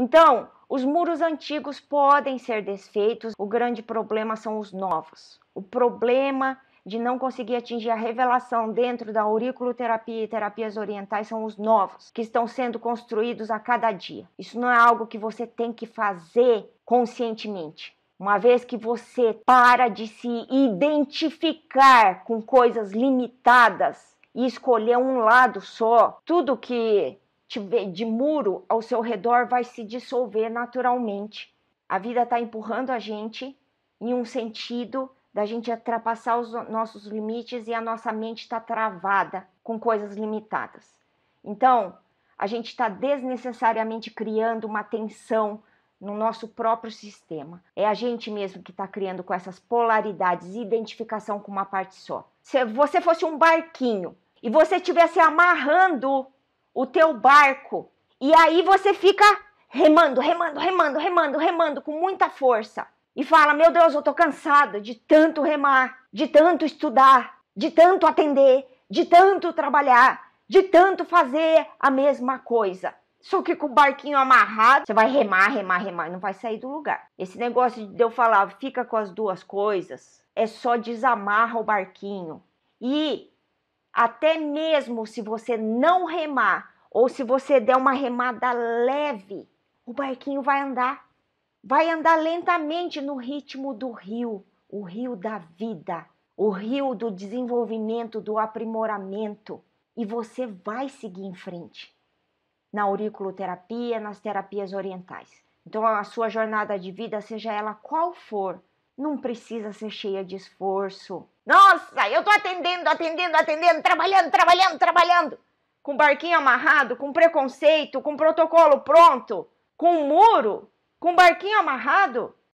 Então, os muros antigos podem ser desfeitos, o grande problema são os novos. O problema de não conseguir atingir a revelação dentro da auriculoterapia e terapias orientais são os novos, que estão sendo construídos a cada dia. Isso não é algo que você tem que fazer conscientemente. Uma vez que você para de se identificar com coisas limitadas e escolher um lado só, tudo que tiver de muro ao seu redor vai se dissolver naturalmente. A vida está empurrando a gente em um sentido da gente ultrapassar os nossos limites e a nossa mente está travada com coisas limitadas. Então, a gente está desnecessariamente criando uma tensão no nosso próprio sistema. É a gente mesmo que está criando com essas polaridades, identificação com uma parte só. Se você fosse um barquinho e você estivesse amarrando o teu barco e aí você fica remando, remando, remando, remando, remando com muita força e fala: "Meu Deus, eu tô cansada de tanto remar, de tanto estudar, de tanto atender, de tanto trabalhar, de tanto fazer a mesma coisa". Só que com o barquinho amarrado, você vai remar, remar, remar, e não vai sair do lugar. Esse negócio de eu falar, fica com as duas coisas, é só desamarra o barquinho. E até mesmo se você não remar ou se você der uma remada leve, o barquinho vai andar. Vai andar lentamente no ritmo do rio, o rio da vida, o rio do desenvolvimento, do aprimoramento. E você vai seguir em frente na auriculoterapia, nas terapias orientais. Então, a sua jornada de vida, seja ela qual for, não precisa ser cheia de esforço. Nossa, eu tô atendendo, atendendo, atendendo, trabalhando, trabalhando, trabalhando. Com barquinho amarrado, com preconceito, com protocolo pronto, com muro, com barquinho amarrado.